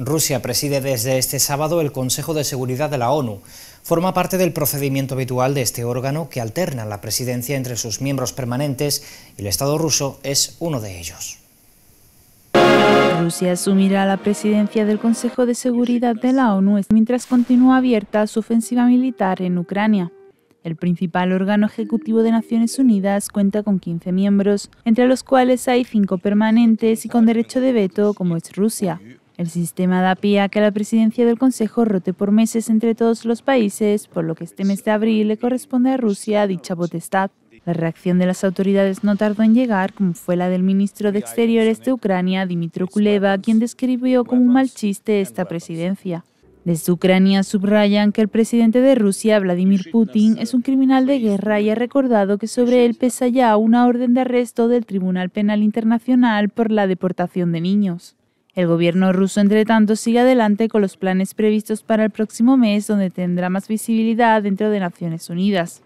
Rusia preside desde este sábado el Consejo de Seguridad de la ONU. Forma parte del procedimiento habitual de este órgano que alterna la presidencia entre sus miembros permanentes y el Estado ruso es uno de ellos. Rusia asumirá la presidencia del Consejo de Seguridad de la ONU este- mientras continúa abierta su ofensiva militar en Ucrania. El principal órgano ejecutivo de Naciones Unidas cuenta con 15 miembros, entre los cuales hay cinco permanentes y con derecho de veto, como es Rusia. El sistema da pie a que la presidencia del Consejo rote por meses entre todos los países, por lo que este mes de abril le corresponde a Rusia dicha potestad. La reacción de las autoridades no tardó en llegar, como fue la del ministro de Exteriores de Ucrania, Dmitry Kuleva, quien describió como un mal chiste esta presidencia. Desde Ucrania subrayan que el presidente de Rusia, Vladimir Putin, es un criminal de guerra y ha recordado que sobre él pesa ya una orden de arresto del Tribunal Penal Internacional por la deportación de niños. El gobierno ruso, entre tanto, sigue adelante con los planes previstos para el próximo mes, donde tendrá más visibilidad dentro de Naciones Unidas.